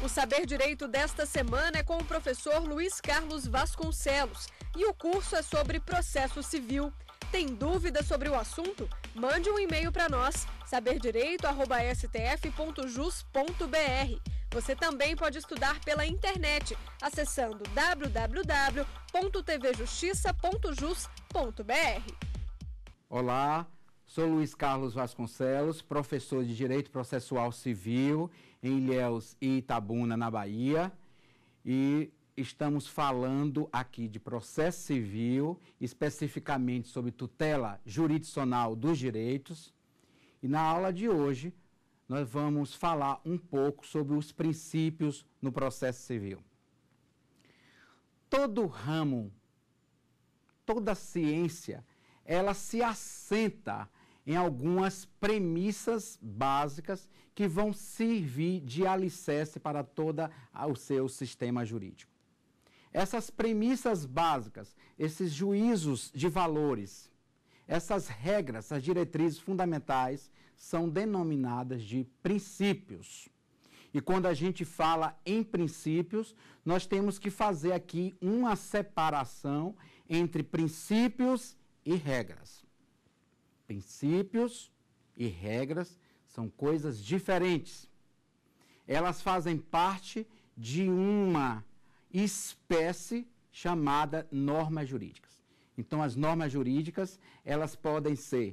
O Saber Direito desta semana é com o professor Luiz Carlos Vasconcelos e o curso é sobre processo civil. Tem dúvida sobre o assunto? Mande um e-mail para nós, saberdireito.stf.jus.br. Você também pode estudar pela internet, acessando www.tvjustiça.jus.br. Olá, sou Luiz Carlos Vasconcelos, professor de Direito Processual Civil em Ilhéus e Itabuna, na Bahia. E estamos falando aqui de processo civil, especificamente sobre tutela jurisdicional dos direitos. E na aula de hoje, nós vamos falar um pouco sobre os princípios no processo civil. Todo ramo, toda ciência, ela se assenta em algumas premissas básicas que vão servir de alicerce para todo o seu sistema jurídico. Essas premissas básicas, esses juízos de valores, essas regras, essas diretrizes fundamentais são denominadas de princípios. E quando a gente fala em princípios, nós temos que fazer aqui uma separação entre princípios e regras. Princípios e regras são coisas diferentes. Elas fazem parte de uma espécie chamada normas jurídicas. Então, as normas jurídicas, elas podem ser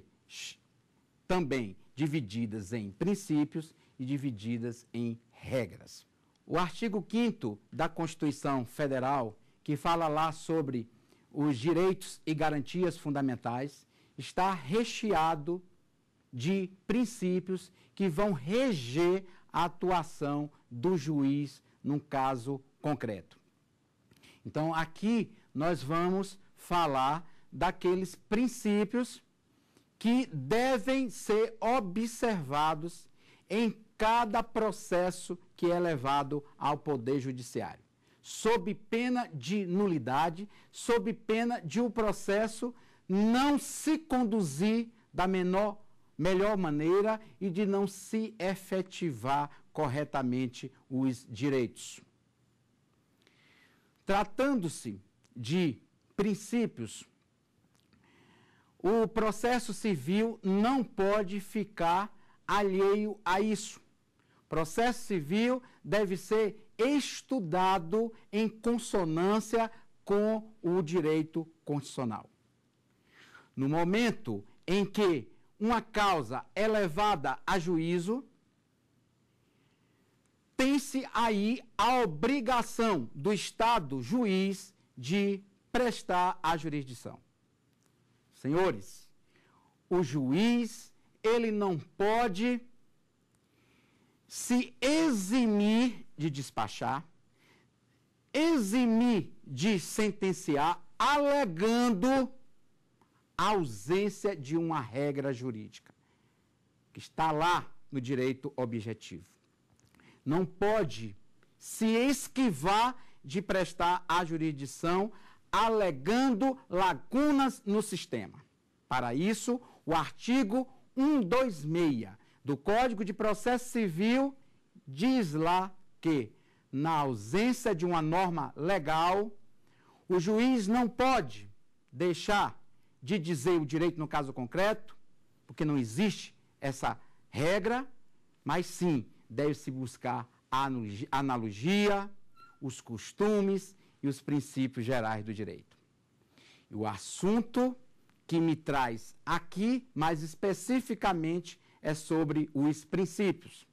também divididas em princípios e divididas em regras. O artigo 5 da Constituição Federal, que fala lá sobre os direitos e garantias fundamentais, está recheado de princípios que vão reger a atuação do juiz num caso concreto. Então, aqui nós vamos falar daqueles princípios que devem ser observados em cada processo que é levado ao Poder Judiciário, sob pena de nulidade, sob pena de o um processo não se conduzir da menor melhor maneira e de não se efetivar corretamente os direitos. Tratando-se de princípios, o processo civil não pode ficar alheio a isso. processo civil deve ser estudado em consonância com o direito constitucional. No momento em que uma causa é levada a juízo, tem-se aí a obrigação do Estado juiz de prestar a jurisdição. Senhores, o juiz, ele não pode se eximir de despachar, eximir de sentenciar, alegando a ausência de uma regra jurídica, que está lá no direito objetivo. Não pode se esquivar de prestar a jurisdição alegando lacunas no sistema. Para isso, o artigo 126 do Código de Processo Civil diz lá que, na ausência de uma norma legal, o juiz não pode deixar de dizer o direito no caso concreto, porque não existe essa regra, mas sim deve-se buscar a analogia, os costumes e os princípios gerais do direito. E o assunto que me traz aqui, mais especificamente, é sobre os princípios.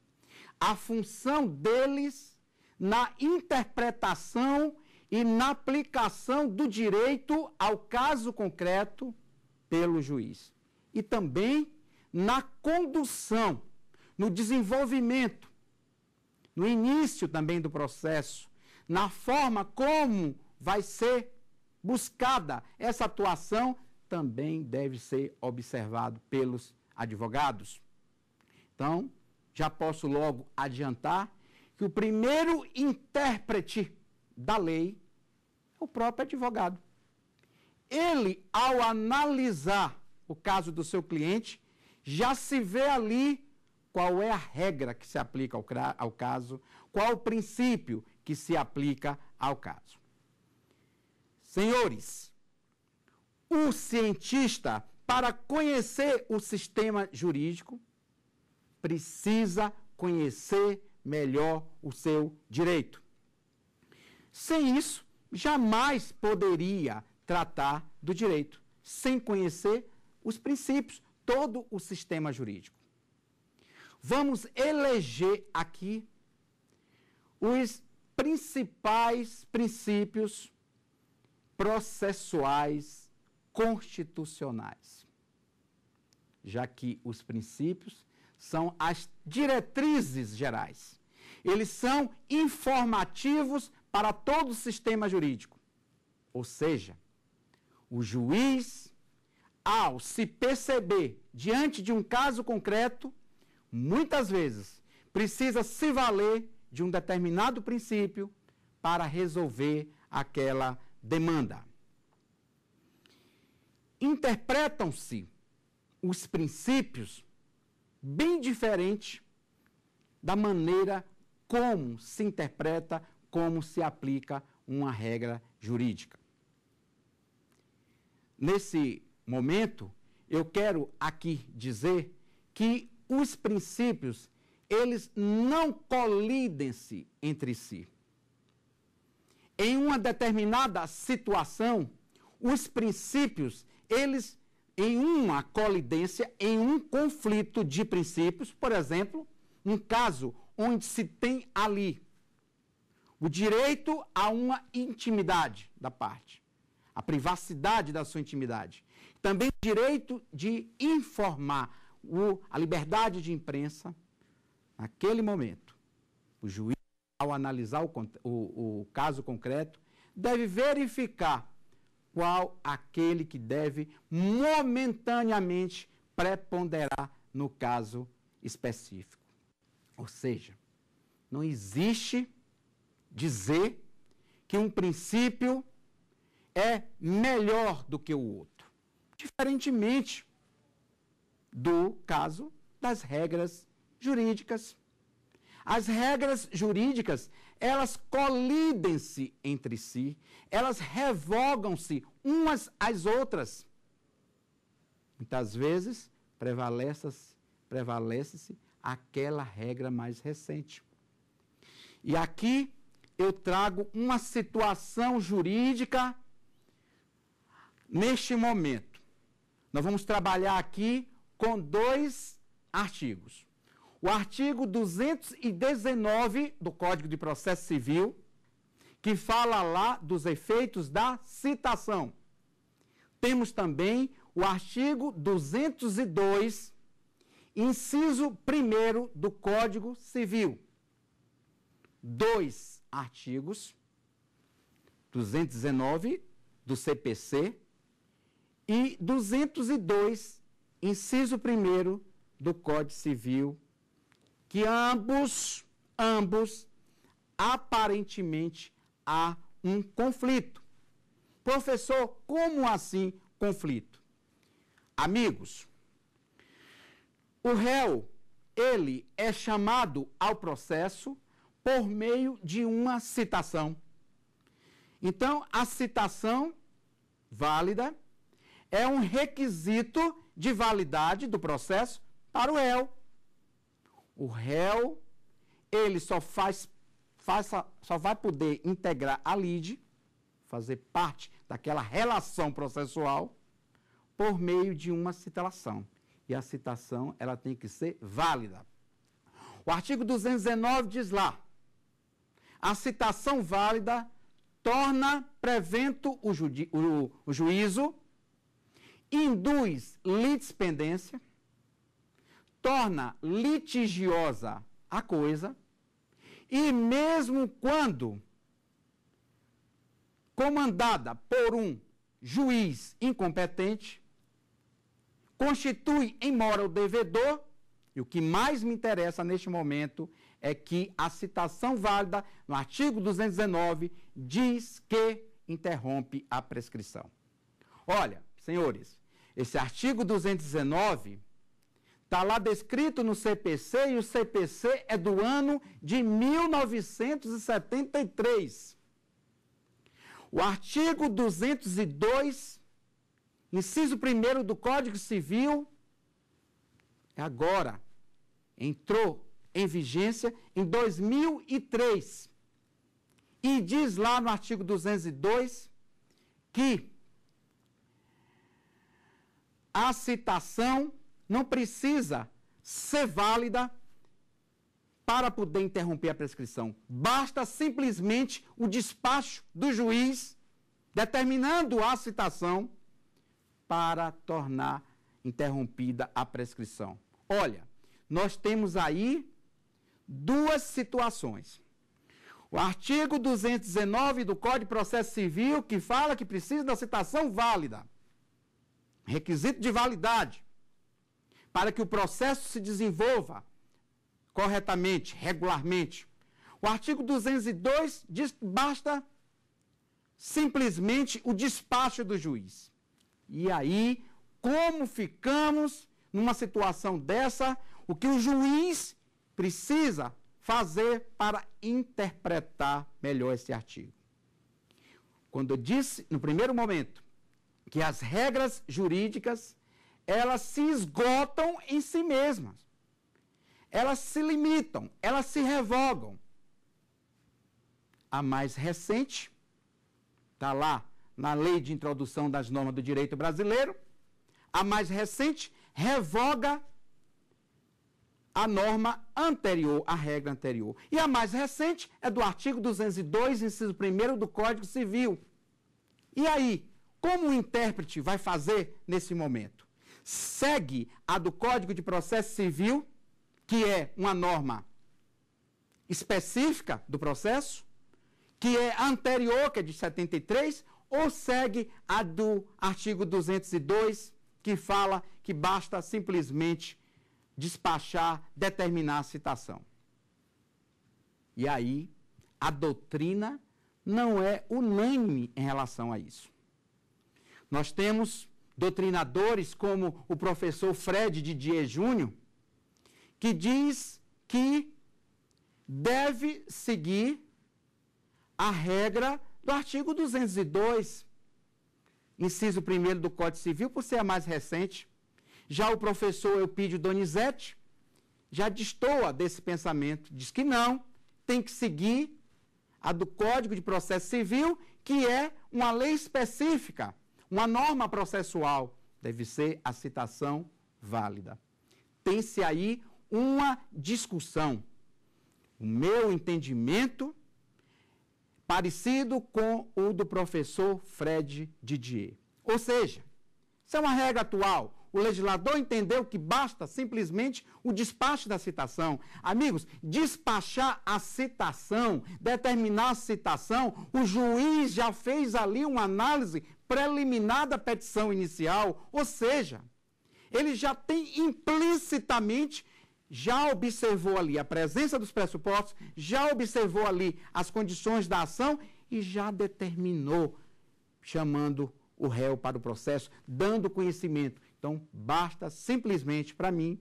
A função deles na interpretação e na aplicação do direito ao caso concreto pelo juiz. E também na condução, no desenvolvimento, no início também do processo, na forma como vai ser buscada essa atuação, também deve ser observado pelos advogados. Então, já posso logo adiantar que o primeiro intérprete da lei é o próprio advogado ele, ao analisar o caso do seu cliente, já se vê ali qual é a regra que se aplica ao, ao caso, qual o princípio que se aplica ao caso. Senhores, o cientista, para conhecer o sistema jurídico, precisa conhecer melhor o seu direito. Sem isso, jamais poderia tratar do direito, sem conhecer os princípios, todo o sistema jurídico. Vamos eleger aqui os principais princípios processuais constitucionais, já que os princípios são as diretrizes gerais. Eles são informativos para todo o sistema jurídico. Ou seja, o juiz, ao se perceber diante de um caso concreto, muitas vezes precisa se valer de um determinado princípio para resolver aquela demanda. Interpretam-se os princípios bem diferente da maneira como se interpreta, como se aplica uma regra jurídica nesse momento, eu quero aqui dizer que os princípios, eles não colidem-se entre si. Em uma determinada situação, os princípios, eles em uma colidência, em um conflito de princípios, por exemplo, um caso onde se tem ali o direito a uma intimidade da parte a privacidade da sua intimidade. Também o direito de informar, o, a liberdade de imprensa. Naquele momento, o juiz, ao analisar o, o, o caso concreto, deve verificar qual aquele que deve momentaneamente preponderar no caso específico. Ou seja, não existe dizer que um princípio é melhor do que o outro. Diferentemente do caso das regras jurídicas. As regras jurídicas, elas colidem-se entre si, elas revogam-se umas às outras. Muitas vezes prevalece-se prevalece aquela regra mais recente. E aqui eu trago uma situação jurídica neste momento, nós vamos trabalhar aqui com dois artigos. O artigo 219 do Código de Processo Civil, que fala lá dos efeitos da citação. Temos também o artigo 202, inciso 1 do Código Civil. Dois artigos, 219 do CPC e 202, inciso 1 do Código Civil, que ambos, ambos, aparentemente há um conflito. Professor, como assim conflito? Amigos, o réu, ele é chamado ao processo por meio de uma citação. Então, a citação válida é um requisito de validade do processo para o réu. O réu, ele só faz, faz só vai poder integrar a lide, fazer parte daquela relação processual por meio de uma citação. E a citação, ela tem que ser válida. O artigo 219 diz lá: a citação válida torna prevento o, ju o, o juízo induz litispendência, torna litigiosa a coisa, e mesmo quando comandada por um juiz incompetente, constitui em mora o devedor, e o que mais me interessa neste momento é que a citação válida no artigo 219 diz que interrompe a prescrição. Olha, senhores, esse artigo 219 está lá descrito no CPC e o CPC é do ano de 1973. O artigo 202, inciso 1 do Código Civil, é agora entrou em vigência em 2003. E diz lá no artigo 202 que a citação não precisa ser válida para poder interromper a prescrição. Basta simplesmente o despacho do juiz determinando a citação para tornar interrompida a prescrição. Olha, nós temos aí duas situações. O artigo 219 do Código de Processo Civil que fala que precisa da citação válida requisito de validade, para que o processo se desenvolva corretamente, regularmente. O artigo 202 diz que basta simplesmente o despacho do juiz. E aí, como ficamos numa situação dessa? O que o juiz precisa fazer para interpretar melhor esse artigo? Quando eu disse, no primeiro momento, que as regras jurídicas elas se esgotam em si mesmas. Elas se limitam, elas se revogam. A mais recente está lá na Lei de Introdução das Normas do Direito Brasileiro. A mais recente revoga a norma anterior, a regra anterior. E a mais recente é do artigo 202, inciso 1 do Código Civil. E aí, como o intérprete vai fazer nesse momento? Segue a do Código de Processo Civil, que é uma norma específica do processo, que é anterior, que é de 73, ou segue a do artigo 202, que fala que basta simplesmente despachar, determinar a citação. E aí, a doutrina não é unânime em relação a isso. Nós temos doutrinadores como o professor Fred Didier Júnior, que diz que deve seguir a regra do artigo 202, inciso 1 do Código Civil, por ser a mais recente. Já o professor Eupídio Donizete já destoa desse pensamento, diz que não, tem que seguir a do Código de Processo Civil, que é uma lei específica uma norma processual deve ser a citação válida. Tem-se aí uma discussão. O meu entendimento parecido com o do professor Fred Didier. Ou seja, isso é uma regra atual. O legislador entendeu que basta simplesmente o despacho da citação. Amigos, despachar a citação, determinar a citação, o juiz já fez ali uma análise preliminar da petição inicial, ou seja, ele já tem implicitamente já observou ali a presença dos pressupostos, já observou ali as condições da ação e já determinou chamando o réu para o processo, dando conhecimento então, basta simplesmente para mim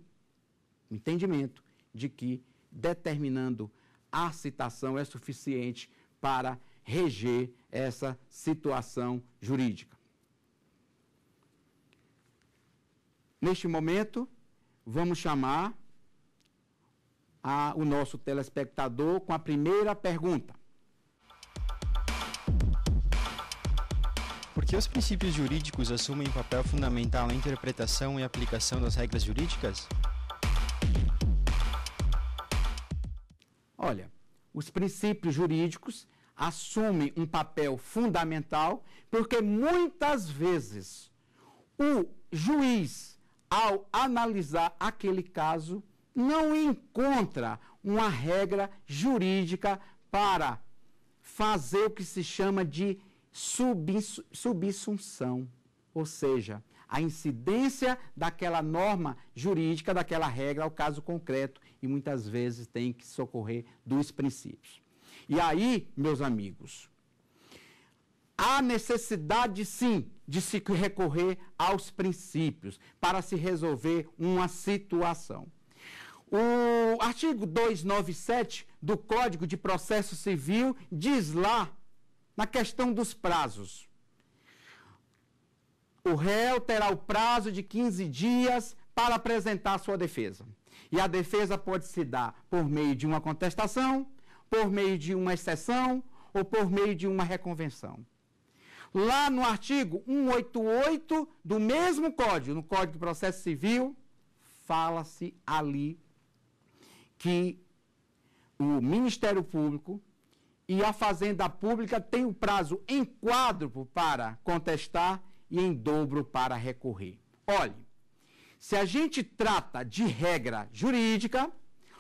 o entendimento de que determinando a citação é suficiente para reger essa situação jurídica. Neste momento, vamos chamar a, o nosso telespectador com a primeira pergunta. que os princípios jurídicos assumem papel fundamental na interpretação e aplicação das regras jurídicas? Olha, os princípios jurídicos assumem um papel fundamental porque muitas vezes o juiz, ao analisar aquele caso, não encontra uma regra jurídica para fazer o que se chama de subsunção, ou seja, a incidência daquela norma jurídica, daquela regra ao caso concreto, e muitas vezes tem que socorrer dos princípios. E aí, meus amigos, há necessidade sim de se recorrer aos princípios para se resolver uma situação. O artigo 297 do Código de Processo Civil diz lá na questão dos prazos. O réu terá o prazo de 15 dias para apresentar sua defesa. E a defesa pode se dar por meio de uma contestação, por meio de uma exceção ou por meio de uma reconvenção. Lá no artigo 188 do mesmo código, no Código de Processo Civil, fala-se ali que o Ministério Público e a Fazenda Pública tem o prazo em quádruplo para contestar e em dobro para recorrer. Olhe, se a gente trata de regra jurídica,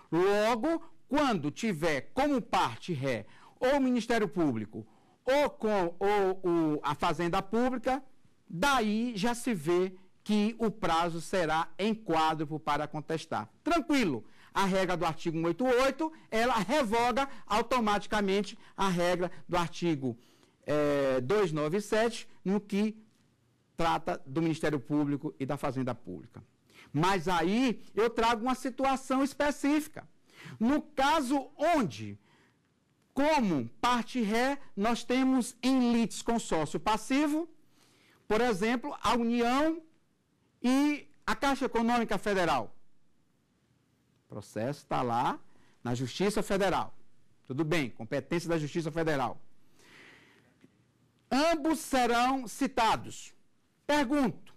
logo quando tiver como parte ré ou o Ministério Público ou com ou, ou a Fazenda Pública, daí já se vê que o prazo será em quádruplo para contestar. Tranquilo a regra do artigo 188, ela revoga automaticamente a regra do artigo é, 297, no que trata do Ministério Público e da Fazenda Pública. Mas aí eu trago uma situação específica. No caso onde, como parte ré, nós temos em lites consórcio passivo, por exemplo, a União e a Caixa Econômica Federal processo está lá na Justiça Federal. Tudo bem, competência da Justiça Federal. Ambos serão citados. Pergunto: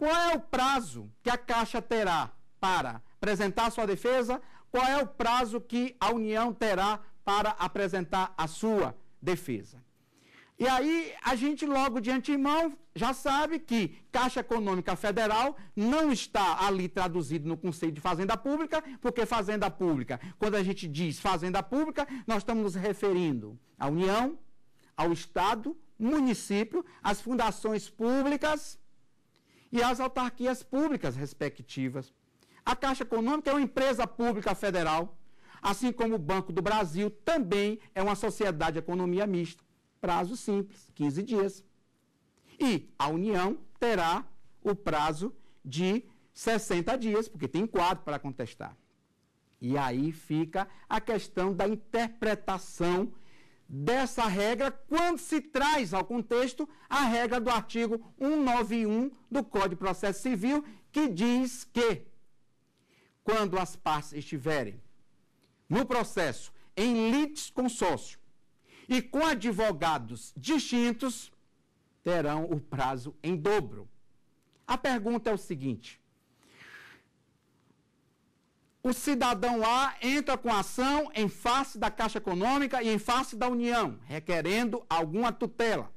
qual é o prazo que a Caixa terá para apresentar sua defesa? Qual é o prazo que a União terá para apresentar a sua defesa? E aí a gente logo de antemão já sabe que Caixa Econômica Federal não está ali traduzido no conceito de fazenda pública, porque fazenda pública, quando a gente diz fazenda pública, nós estamos nos referindo à União, ao Estado, município, às fundações públicas e às autarquias públicas respectivas. A Caixa Econômica é uma empresa pública federal, assim como o Banco do Brasil também é uma sociedade de economia mista prazo simples, 15 dias. E a União terá o prazo de 60 dias, porque tem quatro para contestar. E aí fica a questão da interpretação dessa regra quando se traz ao contexto a regra do artigo 191 do Código de Processo Civil, que diz que quando as partes estiverem no processo em litis e com advogados distintos, terão o prazo em dobro. A pergunta é o seguinte: o cidadão A entra com ação em face da Caixa Econômica e em face da União, requerendo alguma tutela.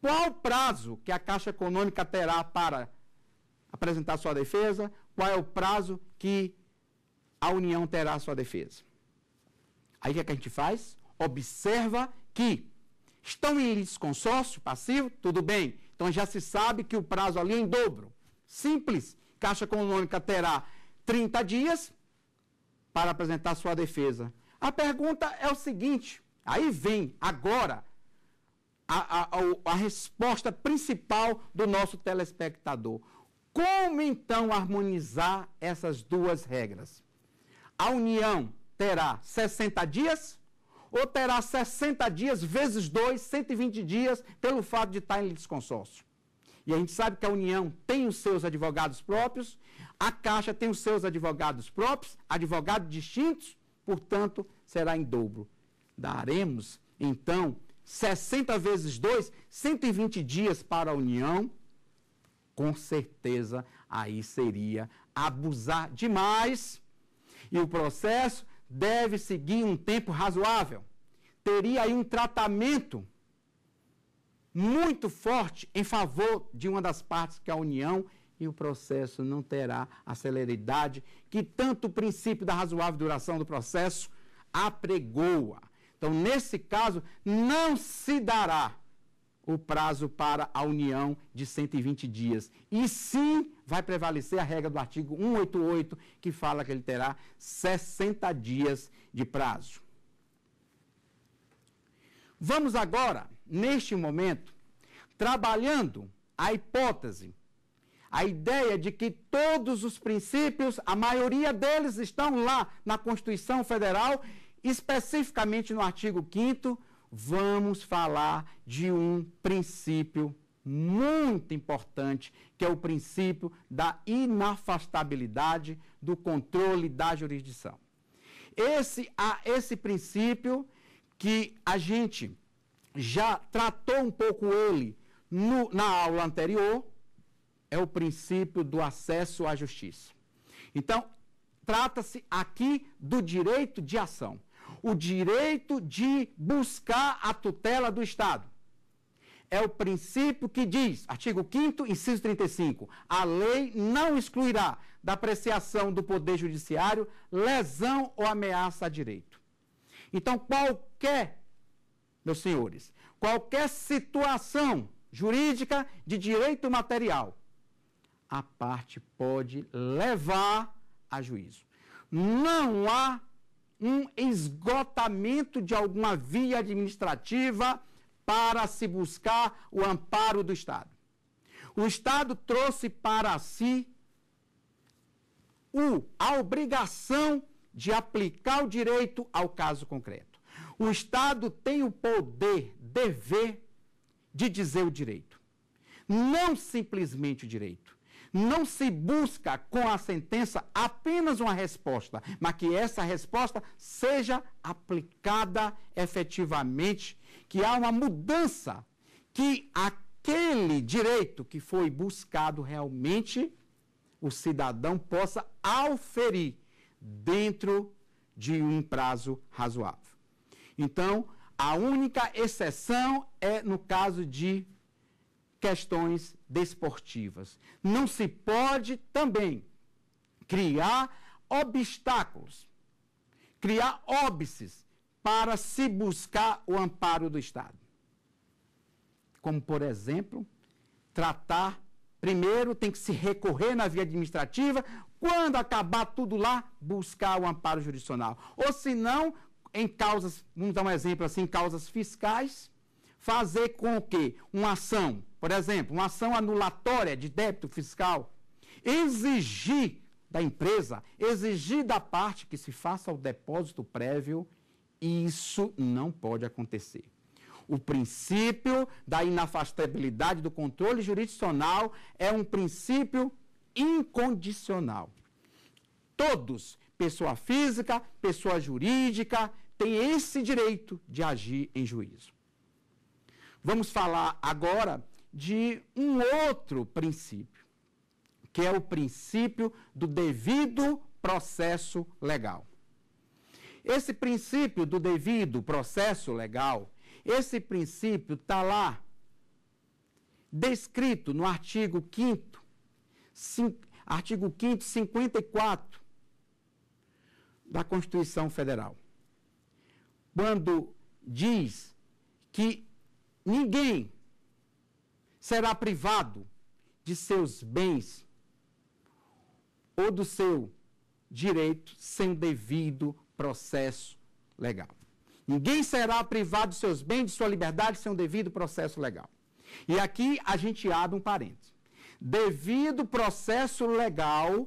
Qual o prazo que a Caixa Econômica terá para apresentar sua defesa? Qual é o prazo que a União terá sua defesa? Aí o que, é que a gente faz? Observa que estão em consórcio passivo, tudo bem. Então já se sabe que o prazo ali é em dobro. Simples. Caixa Econômica terá 30 dias para apresentar sua defesa. A pergunta é o seguinte: aí vem agora a, a, a, a resposta principal do nosso telespectador. Como então harmonizar essas duas regras? A União terá 60 dias ou terá 60 dias vezes 2, 120 dias, pelo fato de estar em litisconsórcio. E a gente sabe que a União tem os seus advogados próprios, a Caixa tem os seus advogados próprios, advogados distintos, portanto, será em dobro. Daremos, então, 60 vezes 2, 120 dias para a União. Com certeza, aí seria abusar demais. E o processo deve seguir um tempo razoável. Teria aí um tratamento muito forte em favor de uma das partes, que é a União, e o processo não terá a celeridade que tanto o princípio da razoável duração do processo apregoa. Então, nesse caso, não se dará o prazo para a união de 120 dias. E sim, vai prevalecer a regra do artigo 188, que fala que ele terá 60 dias de prazo. Vamos agora, neste momento, trabalhando a hipótese, a ideia de que todos os princípios, a maioria deles estão lá na Constituição Federal, especificamente no artigo 5 vamos falar de um princípio muito importante, que é o princípio da inafastabilidade do controle da jurisdição. Esse, a, esse princípio que a gente já tratou um pouco ele no, na aula anterior, é o princípio do acesso à justiça. Então, trata-se aqui do direito de ação o direito de buscar a tutela do Estado. É o princípio que diz, artigo 5 inciso 35, a lei não excluirá da apreciação do Poder Judiciário lesão ou ameaça a direito. Então, qualquer, meus senhores, qualquer situação jurídica de direito material, a parte pode levar a juízo. Não há um esgotamento de alguma via administrativa para se buscar o amparo do Estado. O Estado trouxe para si o, a obrigação de aplicar o direito ao caso concreto. O Estado tem o poder, dever de dizer o direito, não simplesmente o direito não se busca com a sentença apenas uma resposta, mas que essa resposta seja aplicada efetivamente, que há uma mudança, que aquele direito que foi buscado realmente, o cidadão possa auferir dentro de um prazo razoável. Então, a única exceção é no caso de questões desportivas. Não se pode também criar obstáculos, criar óbices para se buscar o amparo do Estado. Como, por exemplo, tratar, primeiro tem que se recorrer na via administrativa, quando acabar tudo lá, buscar o amparo jurisdicional. Ou se não, em causas, vamos dar um exemplo assim, em causas fiscais, fazer com que uma ação por exemplo, uma ação anulatória de débito fiscal, exigir da empresa, exigir da parte que se faça o depósito prévio, isso não pode acontecer. O princípio da inafastabilidade do controle jurisdicional é um princípio incondicional. Todos, pessoa física, pessoa jurídica, têm esse direito de agir em juízo. Vamos falar agora de um outro princípio, que é o princípio do devido processo legal. Esse princípio do devido processo legal, esse princípio está lá descrito no artigo 5 artigo 5 54 da Constituição Federal. Quando diz que ninguém será privado de seus bens ou do seu direito sem devido processo legal. Ninguém será privado de seus bens, de sua liberdade, sem um devido processo legal. E aqui a gente abre um parênteses. Devido processo legal,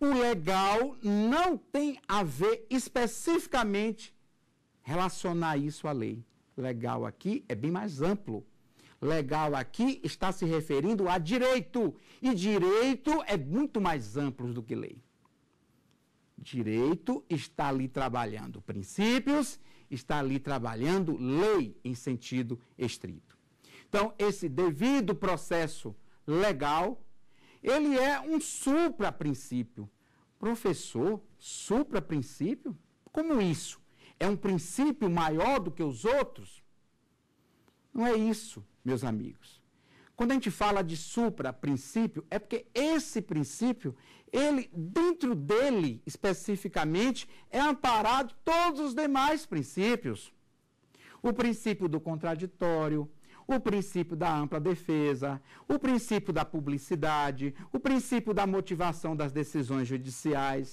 o legal não tem a ver especificamente relacionar isso à lei. Legal aqui é bem mais amplo Legal aqui está se referindo a direito. E direito é muito mais amplo do que lei. Direito está ali trabalhando princípios, está ali trabalhando lei em sentido estrito. Então, esse devido processo legal, ele é um supra-princípio. Professor, supra-princípio? Como isso? É um princípio maior do que os outros? Não é isso meus amigos. Quando a gente fala de supra princípio, é porque esse princípio, ele dentro dele especificamente é amparado todos os demais princípios. O princípio do contraditório, o princípio da ampla defesa, o princípio da publicidade, o princípio da motivação das decisões judiciais,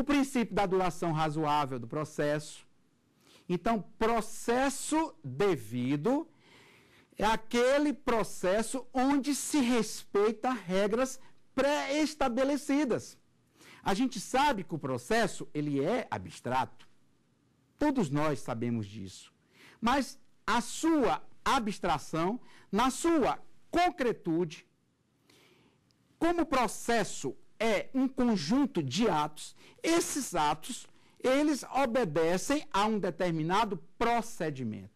o princípio da duração razoável do processo. Então, processo devido é aquele processo onde se respeita regras pré-estabelecidas. A gente sabe que o processo ele é abstrato. Todos nós sabemos disso. Mas a sua abstração, na sua concretude, como o processo é um conjunto de atos, esses atos, eles obedecem a um determinado procedimento.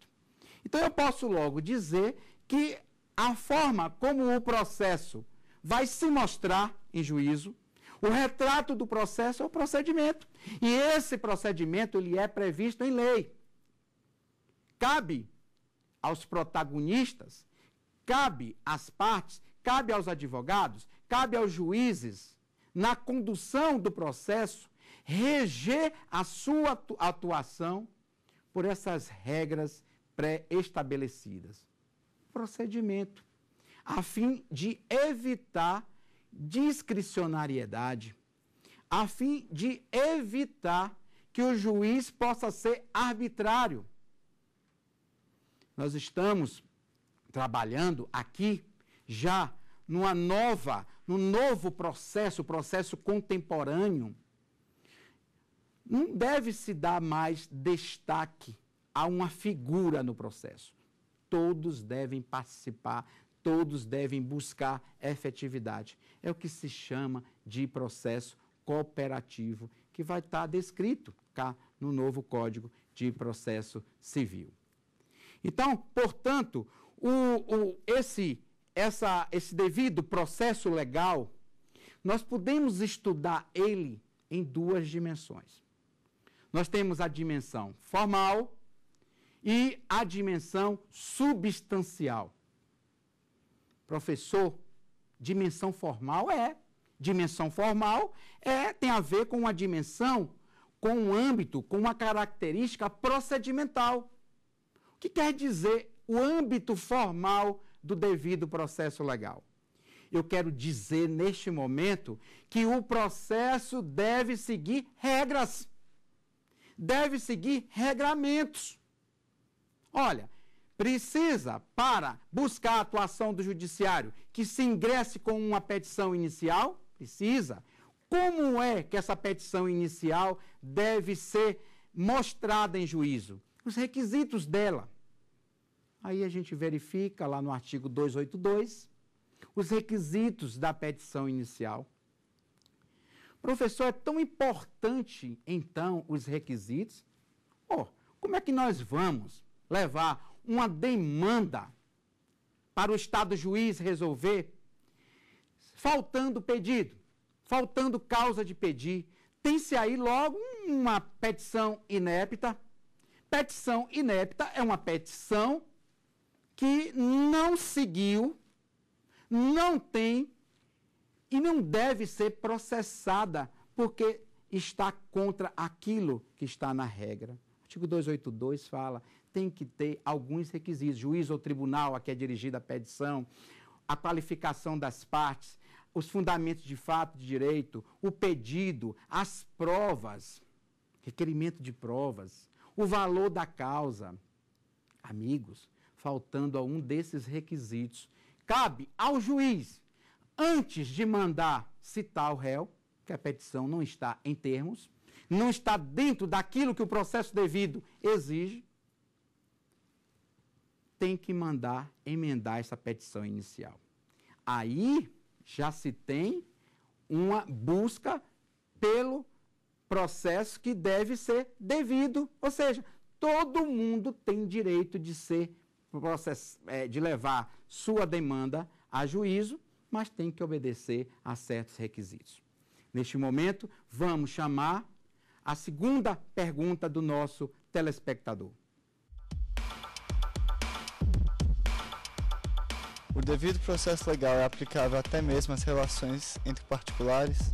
Então eu posso logo dizer que a forma como o processo vai se mostrar em juízo, o retrato do processo é o procedimento. E esse procedimento ele é previsto em lei. Cabe aos protagonistas, cabe às partes, cabe aos advogados, cabe aos juízes, na condução do processo, reger a sua atuação por essas regras pré-estabelecidas. Procedimento, a fim de evitar discricionariedade, a fim de evitar que o juiz possa ser arbitrário. Nós estamos trabalhando aqui já numa nova, num novo processo, processo contemporâneo. Não deve se dar mais destaque há uma figura no processo. Todos devem participar, todos devem buscar efetividade. É o que se chama de processo cooperativo, que vai estar tá descrito cá no novo Código de Processo Civil. Então, portanto, o, o, esse, essa, esse devido processo legal, nós podemos estudar ele em duas dimensões. Nós temos a dimensão formal e a dimensão substancial. Professor, dimensão formal é. Dimensão formal é tem a ver com uma dimensão, com um âmbito, com uma característica procedimental. O que quer dizer o âmbito formal do devido processo legal? Eu quero dizer neste momento que o processo deve seguir regras, deve seguir regramentos Olha, precisa, para buscar a atuação do judiciário, que se ingresse com uma petição inicial? Precisa. Como é que essa petição inicial deve ser mostrada em juízo? Os requisitos dela. Aí a gente verifica lá no artigo 282 os requisitos da petição inicial. Professor, é tão importante, então, os requisitos? Oh, como é que nós vamos levar uma demanda para o Estado juiz resolver, faltando pedido, faltando causa de pedir, tem-se aí logo uma petição inepta. Petição inepta é uma petição que não seguiu, não tem e não deve ser processada, porque está contra aquilo que está na regra. artigo 282 fala tem que ter alguns requisitos. Juiz ou tribunal a que é dirigida a petição, a qualificação das partes, os fundamentos de fato de direito, o pedido, as provas, requerimento de provas, o valor da causa. Amigos, faltando a um desses requisitos, cabe ao juiz, antes de mandar citar o réu, que a petição não está em termos, não está dentro daquilo que o processo devido exige, tem que mandar emendar essa petição inicial. Aí já se tem uma busca pelo processo que deve ser devido, ou seja, todo mundo tem direito de ser process, é, de levar sua demanda a juízo, mas tem que obedecer a certos requisitos. Neste momento, vamos chamar a segunda pergunta do nosso telespectador. O devido processo legal é aplicável até mesmo às relações entre particulares?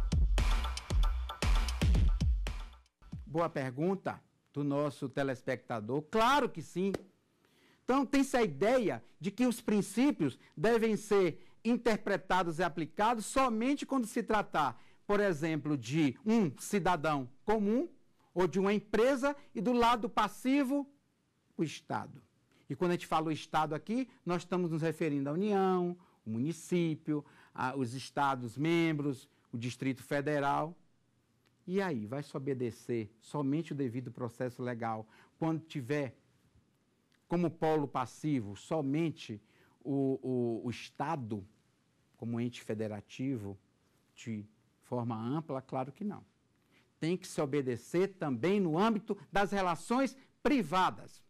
Boa pergunta do nosso telespectador. Claro que sim. Então, tem-se a ideia de que os princípios devem ser interpretados e aplicados somente quando se tratar, por exemplo, de um cidadão comum ou de uma empresa e do lado passivo, o Estado. E quando a gente fala o Estado aqui, nós estamos nos referindo à União, o município, os estados membros, o Distrito Federal. E aí, vai se obedecer somente o devido processo legal quando tiver como polo passivo somente o, o, o Estado como ente federativo de forma ampla? Claro que não. Tem que se obedecer também no âmbito das relações privadas.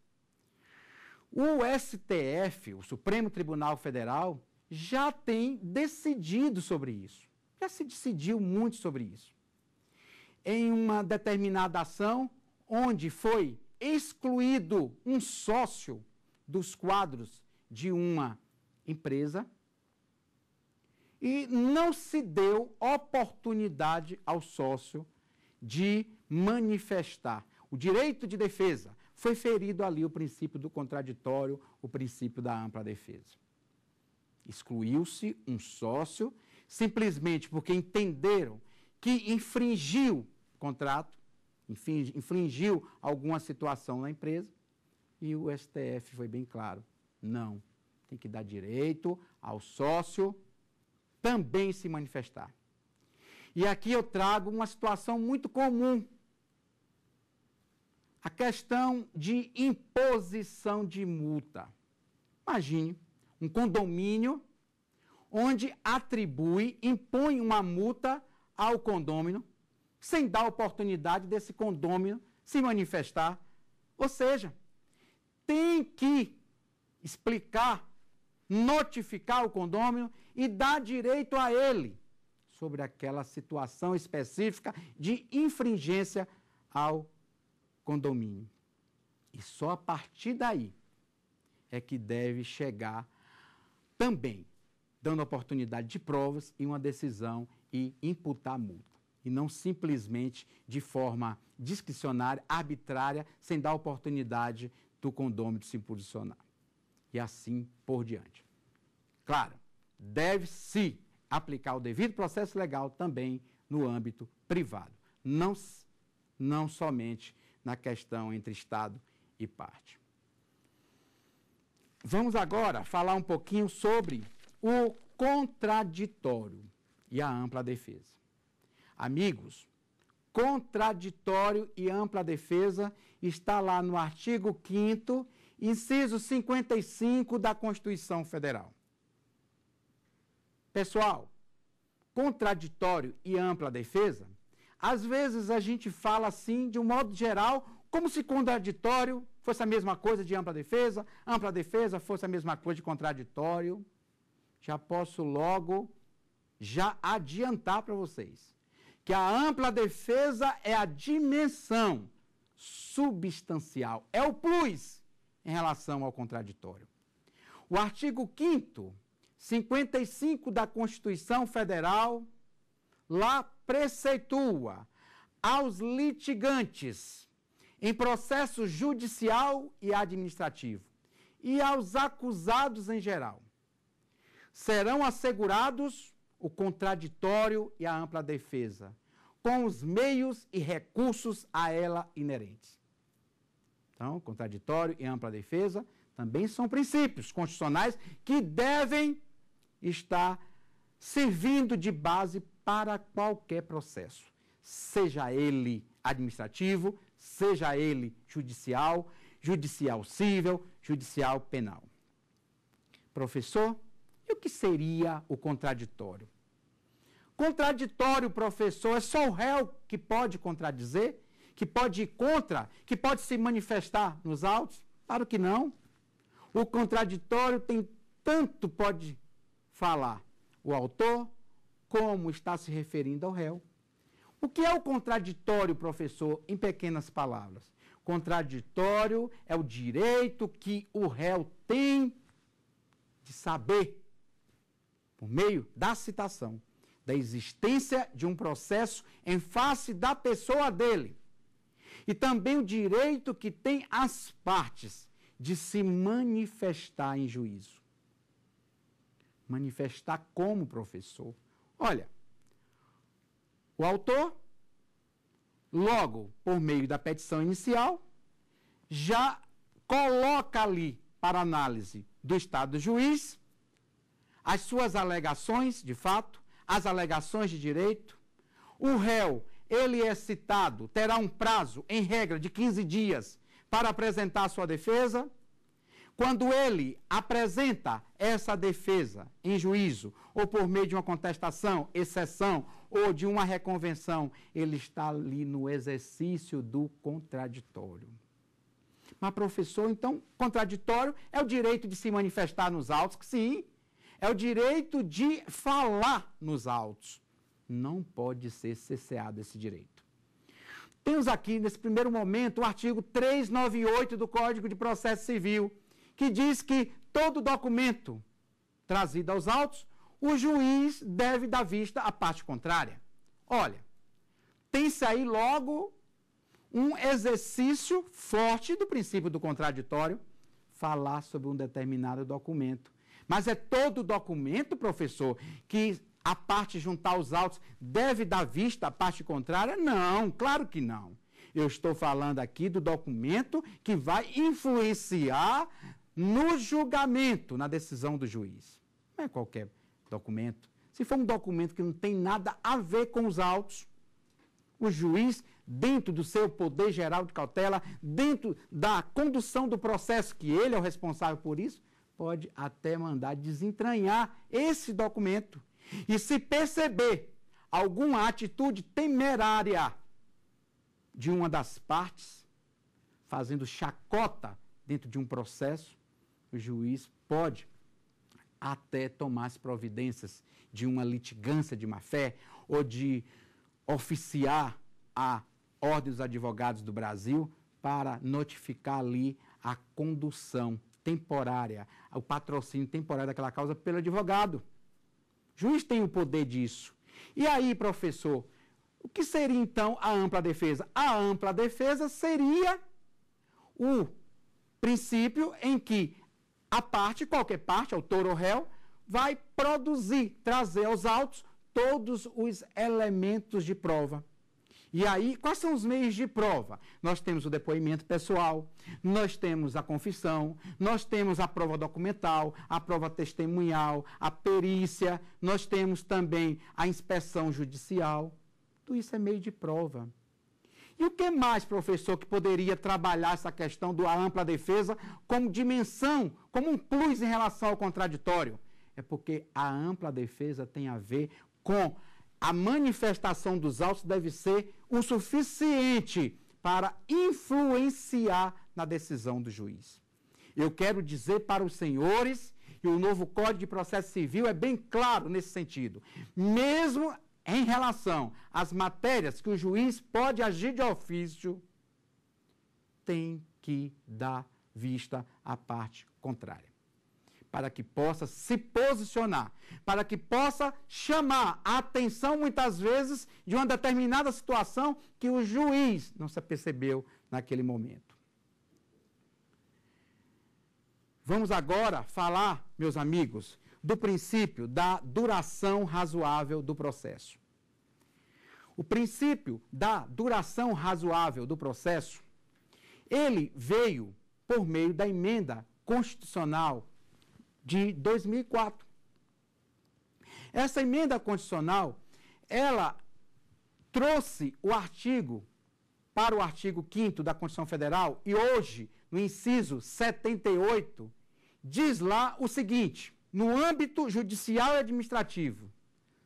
O STF, o Supremo Tribunal Federal, já tem decidido sobre isso. Já se decidiu muito sobre isso. Em uma determinada ação, onde foi excluído um sócio dos quadros de uma empresa e não se deu oportunidade ao sócio de manifestar o direito de defesa, foi ferido ali o princípio do contraditório, o princípio da ampla defesa. Excluiu-se um sócio simplesmente porque entenderam que infringiu o contrato, infringiu alguma situação na empresa, e o STF foi bem claro: não, tem que dar direito ao sócio também se manifestar. E aqui eu trago uma situação muito comum a questão de imposição de multa. Imagine um condomínio onde atribui, impõe uma multa ao condômino, sem dar oportunidade desse condômino se manifestar. Ou seja, tem que explicar, notificar o condômino e dar direito a ele sobre aquela situação específica de infringência ao condomínio. E só a partir daí é que deve chegar também, dando oportunidade de provas e uma decisão e imputar multa. E não simplesmente de forma discricionária, arbitrária, sem dar oportunidade do condômino de se posicionar. E assim por diante. Claro, deve-se aplicar o devido processo legal também no âmbito privado, não, não somente na questão entre Estado e parte. Vamos agora falar um pouquinho sobre o contraditório e a ampla defesa. Amigos, contraditório e ampla defesa está lá no artigo 5 inciso 55 da Constituição Federal. Pessoal, contraditório e ampla defesa às vezes a gente fala assim, de um modo geral, como se contraditório fosse a mesma coisa de ampla defesa, ampla defesa fosse a mesma coisa de contraditório. Já posso logo já adiantar para vocês que a ampla defesa é a dimensão substancial, é o plus em relação ao contraditório. O artigo 5 55 da Constituição Federal lá preceitua aos litigantes em processo judicial e administrativo e aos acusados em geral. Serão assegurados o contraditório e a ampla defesa, com os meios e recursos a ela inerentes. Então, contraditório e ampla defesa também são princípios constitucionais que devem estar servindo de base para qualquer processo, seja ele administrativo, seja ele judicial, judicial civil, judicial penal. Professor, e o que seria o contraditório? Contraditório, professor, é só o réu que pode contradizer, que pode ir contra, que pode se manifestar nos autos? Claro que não. O contraditório tem tanto pode falar o autor como está se referindo ao réu. O que é o contraditório, professor, em pequenas palavras? Contraditório é o direito que o réu tem de saber, por meio da citação, da existência de um processo em face da pessoa dele. E também o direito que tem as partes de se manifestar em juízo. Manifestar como professor? Olha, o autor, logo por meio da petição inicial, já coloca ali para análise do Estado do juiz as suas alegações de fato, as alegações de direito. O réu, ele é citado, terá um prazo, em regra, de 15 dias para apresentar sua defesa. Quando ele apresenta essa defesa em juízo, ou por meio de uma contestação, exceção, ou de uma reconvenção, ele está ali no exercício do contraditório. Mas, professor, então, contraditório é o direito de se manifestar nos autos? Sim, é o direito de falar nos autos. Não pode ser cesseado esse direito. Temos aqui, nesse primeiro momento, o artigo 398 do Código de Processo Civil que diz que todo documento trazido aos autos, o juiz deve dar vista à parte contrária. Olha, tem-se aí logo um exercício forte do princípio do contraditório, falar sobre um determinado documento. Mas é todo documento, professor, que a parte juntar aos autos deve dar vista à parte contrária? Não, claro que não. Eu estou falando aqui do documento que vai influenciar no julgamento, na decisão do juiz. Não é qualquer documento. Se for um documento que não tem nada a ver com os autos, o juiz, dentro do seu poder geral de cautela, dentro da condução do processo, que ele é o responsável por isso, pode até mandar desentranhar esse documento. E se perceber alguma atitude temerária de uma das partes, fazendo chacota dentro de um processo, o juiz pode até tomar as providências de uma litigância de má-fé ou de oficiar a Ordem dos Advogados do Brasil para notificar ali a condução temporária, o patrocínio temporário daquela causa pelo advogado. O juiz tem o poder disso. E aí, professor, o que seria então a ampla defesa? A ampla defesa seria o princípio em que a parte, qualquer parte, autor ou réu, vai produzir, trazer aos autos todos os elementos de prova. E aí, quais são os meios de prova? Nós temos o depoimento pessoal, nós temos a confissão, nós temos a prova documental, a prova testemunhal, a perícia, nós temos também a inspeção judicial. Tudo isso é meio de prova. E o que mais, professor, que poderia trabalhar essa questão da ampla defesa como dimensão, como um plus em relação ao contraditório? É porque a ampla defesa tem a ver com a manifestação dos autos deve ser o suficiente para influenciar na decisão do juiz. Eu quero dizer para os senhores e o novo Código de Processo Civil é bem claro nesse sentido. Mesmo em relação às matérias que o juiz pode agir de ofício, tem que dar vista à parte contrária. Para que possa se posicionar, para que possa chamar a atenção, muitas vezes, de uma determinada situação que o juiz não se apercebeu naquele momento. Vamos agora falar, meus amigos, do princípio da duração razoável do processo. O princípio da duração razoável do processo, ele veio por meio da emenda constitucional de 2004. Essa emenda constitucional, ela trouxe o artigo para o artigo 5 da Constituição Federal e hoje, no inciso 78, diz lá o seguinte: no âmbito judicial e administrativo,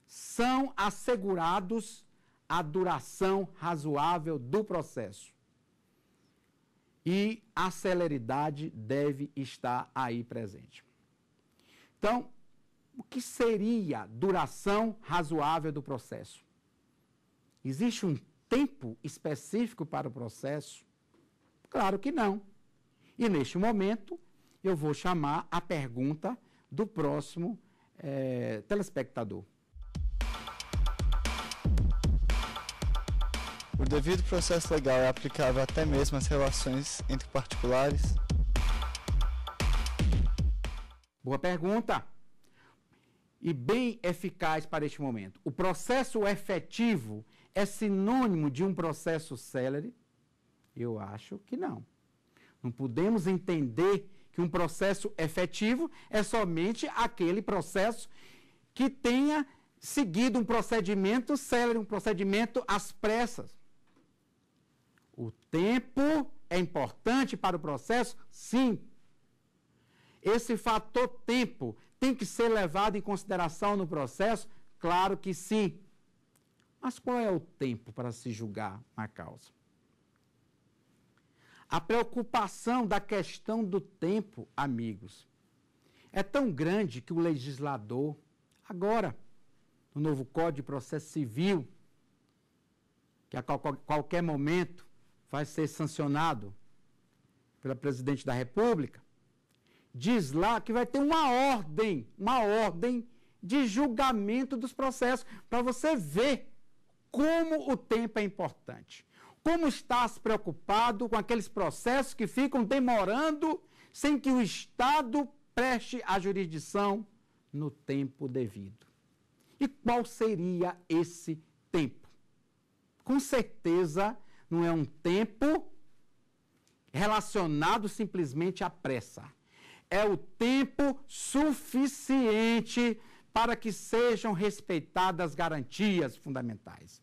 são assegurados a duração razoável do processo. E a celeridade deve estar aí presente. Então, o que seria duração razoável do processo? Existe um tempo específico para o processo? Claro que não. E neste momento, eu vou chamar a pergunta do próximo é, telespectador. O devido processo legal é aplicável até mesmo às relações entre particulares? Boa pergunta! E bem eficaz para este momento. O processo efetivo é sinônimo de um processo célere? Eu acho que não. Não podemos entender que um processo efetivo é somente aquele processo que tenha seguido um procedimento célere, um procedimento às pressas. O tempo é importante para o processo? Sim. Esse fator tempo tem que ser levado em consideração no processo? Claro que sim. Mas qual é o tempo para se julgar uma causa? A preocupação da questão do tempo, amigos, é tão grande que o legislador, agora, no novo Código de Processo Civil, que a qualquer momento vai ser sancionado pela presidente da República, diz lá que vai ter uma ordem, uma ordem de julgamento dos processos, para você ver como o tempo é importante. Como estás preocupado com aqueles processos que ficam demorando sem que o Estado preste a jurisdição no tempo devido? E qual seria esse tempo? Com certeza não é um tempo relacionado simplesmente à pressa. É o tempo suficiente para que sejam respeitadas garantias fundamentais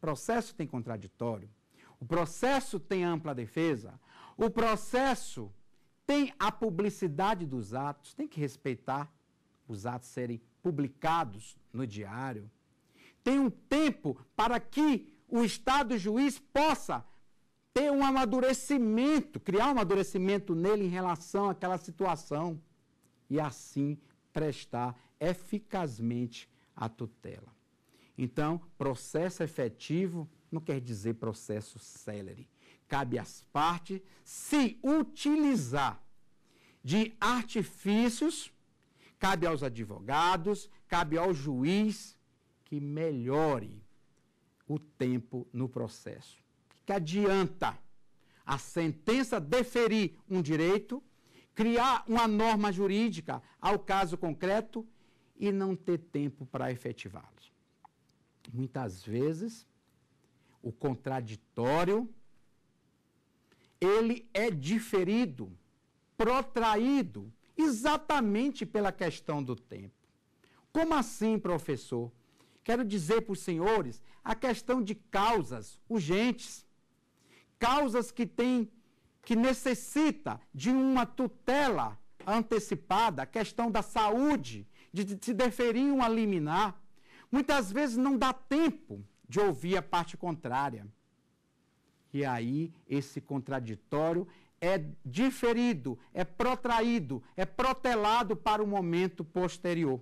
processo tem contraditório, o processo tem ampla defesa, o processo tem a publicidade dos atos, tem que respeitar os atos serem publicados no diário. Tem um tempo para que o Estado juiz possa ter um amadurecimento, criar um amadurecimento nele em relação àquela situação e assim prestar eficazmente a tutela. Então, processo efetivo não quer dizer processo célere. Cabe às partes se utilizar de artifícios, cabe aos advogados, cabe ao juiz que melhore o tempo no processo. Que adianta a sentença deferir um direito, criar uma norma jurídica ao caso concreto e não ter tempo para efetivá-lo muitas vezes, o contraditório, ele é diferido, protraído, exatamente pela questão do tempo. Como assim, professor? Quero dizer para os senhores a questão de causas urgentes, causas que têm que necessita de uma tutela antecipada, a questão da saúde, de se deferir uma liminar, Muitas vezes não dá tempo de ouvir a parte contrária. E aí esse contraditório é diferido, é protraído, é protelado para o momento posterior.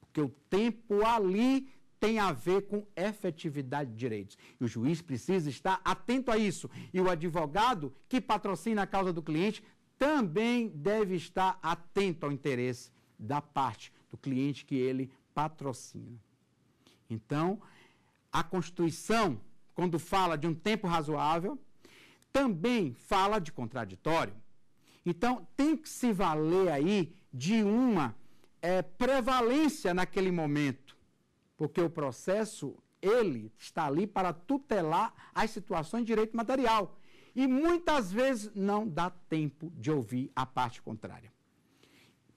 Porque o tempo ali tem a ver com efetividade de direitos. E o juiz precisa estar atento a isso. E o advogado que patrocina a causa do cliente também deve estar atento ao interesse da parte do cliente que ele patrocina. Então, a Constituição, quando fala de um tempo razoável, também fala de contraditório. Então, tem que se valer aí de uma é, prevalência naquele momento, porque o processo, ele está ali para tutelar as situações de direito material. E muitas vezes não dá tempo de ouvir a parte contrária.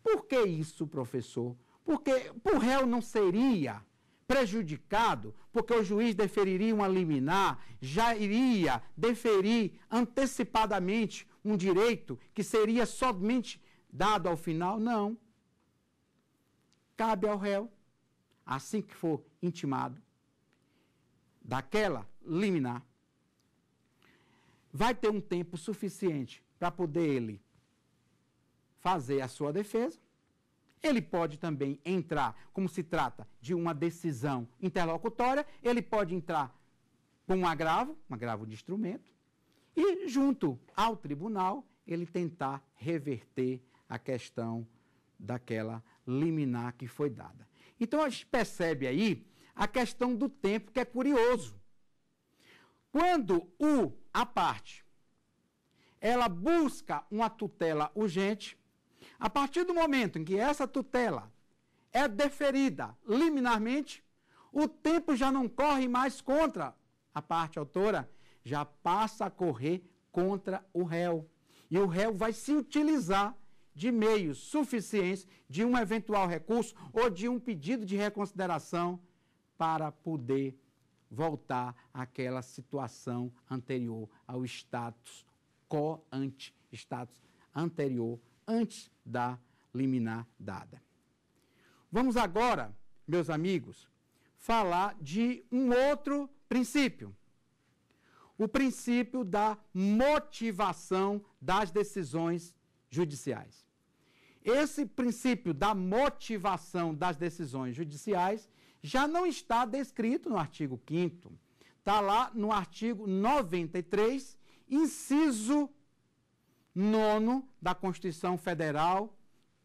Por que isso, professor? Porque por réu não seria prejudicado, porque o juiz deferiria uma liminar, já iria deferir antecipadamente um direito que seria somente dado ao final? Não. Cabe ao réu, assim que for intimado, daquela liminar, vai ter um tempo suficiente para poder ele fazer a sua defesa ele pode também entrar, como se trata de uma decisão interlocutória, ele pode entrar com um agravo, um agravo de instrumento, e junto ao tribunal ele tentar reverter a questão daquela liminar que foi dada. Então a gente percebe aí a questão do tempo que é curioso. Quando o a parte ela busca uma tutela urgente, a partir do momento em que essa tutela é deferida liminarmente, o tempo já não corre mais contra a parte autora, já passa a correr contra o réu. E o réu vai se utilizar de meios suficientes de um eventual recurso ou de um pedido de reconsideração para poder voltar àquela situação anterior ao status ante, status anterior antes da liminar dada. Vamos agora, meus amigos, falar de um outro princípio. O princípio da motivação das decisões judiciais. Esse princípio da motivação das decisões judiciais já não está descrito no artigo 5 está lá no artigo 93, inciso nono da Constituição Federal,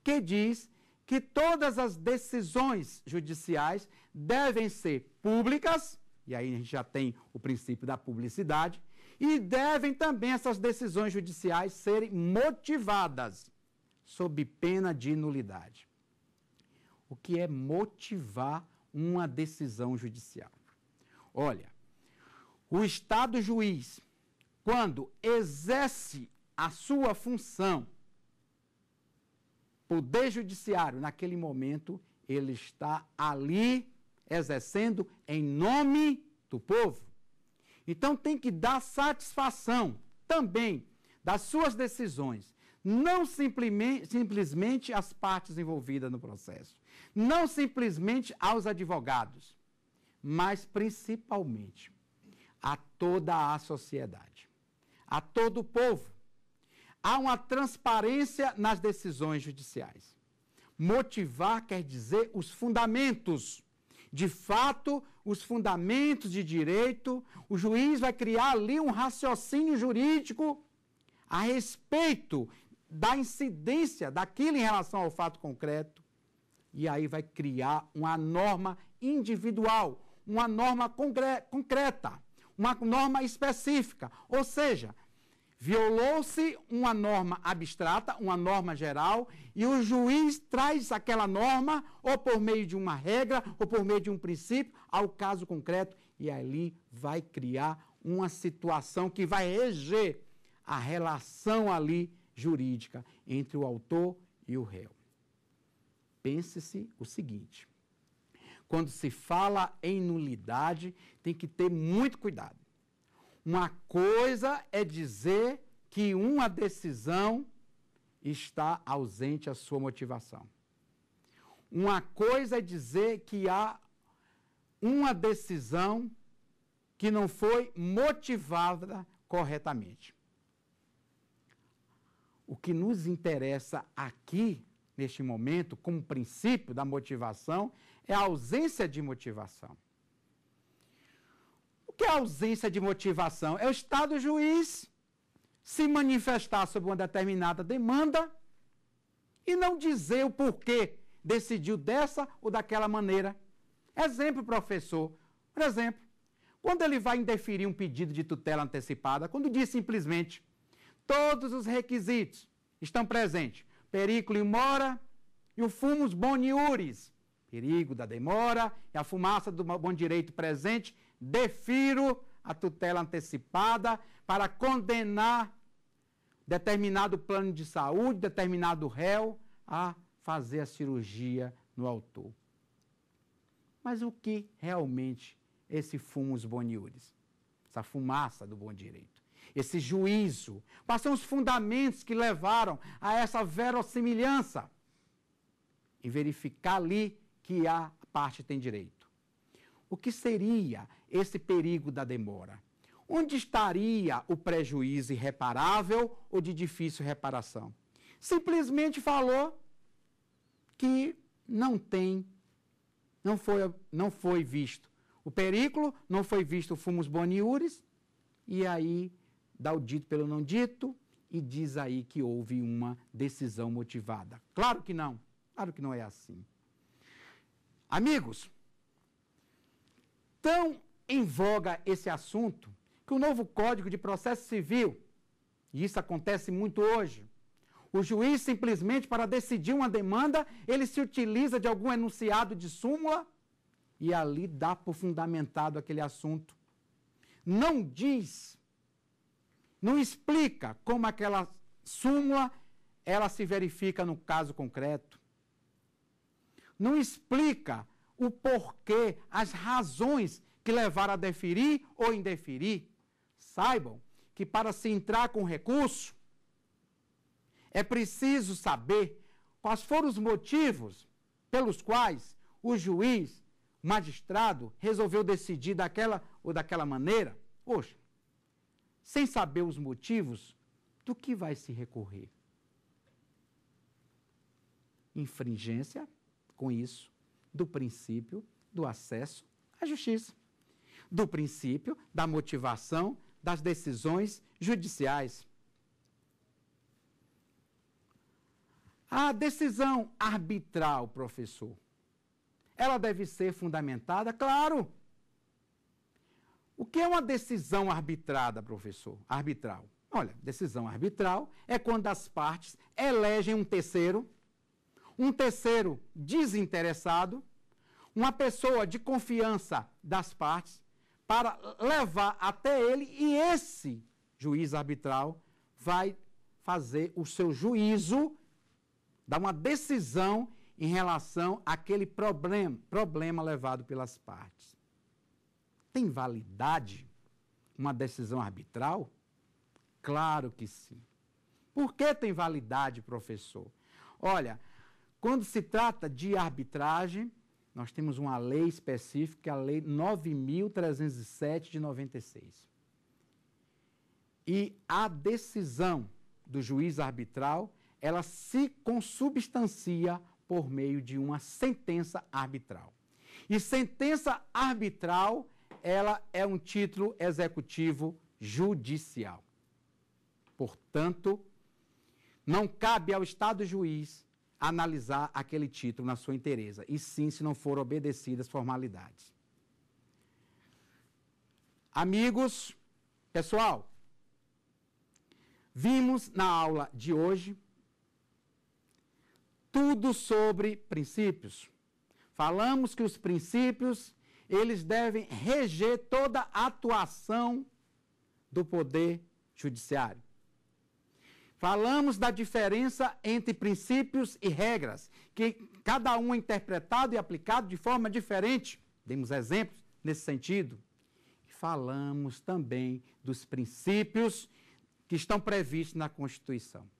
que diz que todas as decisões judiciais devem ser públicas, e aí a gente já tem o princípio da publicidade, e devem também essas decisões judiciais serem motivadas sob pena de nulidade. O que é motivar uma decisão judicial? Olha, o Estado juiz, quando exerce a sua função. Poder Judiciário, naquele momento, ele está ali exercendo em nome do povo. Então tem que dar satisfação também das suas decisões, não simplesmente, simplesmente às partes envolvidas no processo, não simplesmente aos advogados, mas principalmente a toda a sociedade, a todo o povo. Há uma transparência nas decisões judiciais. Motivar quer dizer os fundamentos. De fato, os fundamentos de direito, o juiz vai criar ali um raciocínio jurídico a respeito da incidência daquilo em relação ao fato concreto. E aí vai criar uma norma individual, uma norma concreta, uma norma específica. Ou seja, Violou-se uma norma abstrata, uma norma geral, e o juiz traz aquela norma, ou por meio de uma regra, ou por meio de um princípio, ao caso concreto, e ali vai criar uma situação que vai reger a relação ali jurídica entre o autor e o réu. Pense-se o seguinte: quando se fala em nulidade, tem que ter muito cuidado. Uma coisa é dizer que uma decisão está ausente a sua motivação. Uma coisa é dizer que há uma decisão que não foi motivada corretamente. O que nos interessa aqui, neste momento, como princípio da motivação, é a ausência de motivação que é a ausência de motivação? É o Estado juiz se manifestar sobre uma determinada demanda e não dizer o porquê decidiu dessa ou daquela maneira. Exemplo, professor. Por exemplo, quando ele vai indeferir um pedido de tutela antecipada, quando diz simplesmente todos os requisitos estão presentes, perigo e mora e o fumus boniuris, perigo da demora e a fumaça do bom direito presente defiro a tutela antecipada para condenar determinado plano de saúde, determinado réu a fazer a cirurgia no autor. Mas o que realmente esse fumus boniuris, essa fumaça do bom direito, esse juízo, quais são os fundamentos que levaram a essa verossimilhança? E verificar ali que a parte tem direito. O que seria esse perigo da demora? Onde estaria o prejuízo irreparável ou de difícil reparação? Simplesmente falou que não tem, não foi, não foi visto o perículo, não foi visto o fumus boniures e aí dá o dito pelo não dito e diz aí que houve uma decisão motivada. Claro que não, claro que não é assim. Amigos, tão em voga esse assunto que o novo Código de Processo Civil, e isso acontece muito hoje, o juiz simplesmente para decidir uma demanda, ele se utiliza de algum enunciado de súmula e ali dá por fundamentado aquele assunto. Não diz, não explica como aquela súmula ela se verifica no caso concreto. Não explica o porquê, as razões que levar a deferir ou indeferir. Saibam que para se entrar com recurso, é preciso saber quais foram os motivos pelos quais o juiz, magistrado, resolveu decidir daquela ou daquela maneira. Poxa, sem saber os motivos, do que vai se recorrer? Infringência, com isso, do princípio do acesso à justiça do princípio, da motivação, das decisões judiciais. A decisão arbitral, professor, ela deve ser fundamentada, claro. O que é uma decisão arbitrada, professor? Arbitral. Olha, decisão arbitral é quando as partes elegem um terceiro, um terceiro desinteressado, uma pessoa de confiança das partes, para levar até ele e esse juiz arbitral vai fazer o seu juízo, dar uma decisão em relação àquele problema, problema levado pelas partes. Tem validade uma decisão arbitral? Claro que sim. Por que tem validade, professor? Olha, quando se trata de arbitragem, nós temos uma lei específica, que é a Lei 9.307 de 96. E a decisão do juiz arbitral, ela se consubstancia por meio de uma sentença arbitral. E sentença arbitral, ela é um título executivo judicial. Portanto, não cabe ao Estado juiz analisar aquele título na sua inteireza, e sim se não for obedecidas formalidades. Amigos, pessoal, vimos na aula de hoje tudo sobre princípios. Falamos que os princípios, eles devem reger toda a atuação do poder judiciário. Falamos da diferença entre princípios e regras, que cada um é interpretado e aplicado de forma diferente. Demos exemplos nesse sentido. Falamos também dos princípios que estão previstos na Constituição.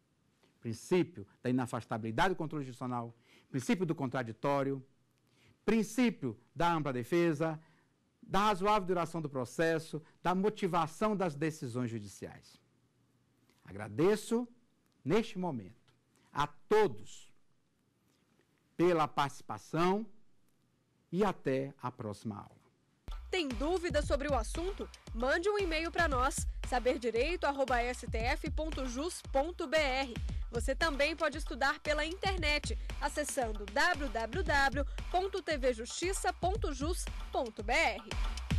Princípio da inafastabilidade do controle judicial, princípio do contraditório, princípio da ampla defesa, da razoável duração do processo, da motivação das decisões judiciais. Agradeço neste momento a todos pela participação e até a próxima aula. Tem dúvida sobre o assunto? Mande um e-mail para nós, saberdireito.stf.jus.br. Você também pode estudar pela internet, acessando www.tvjustiça.jus.br.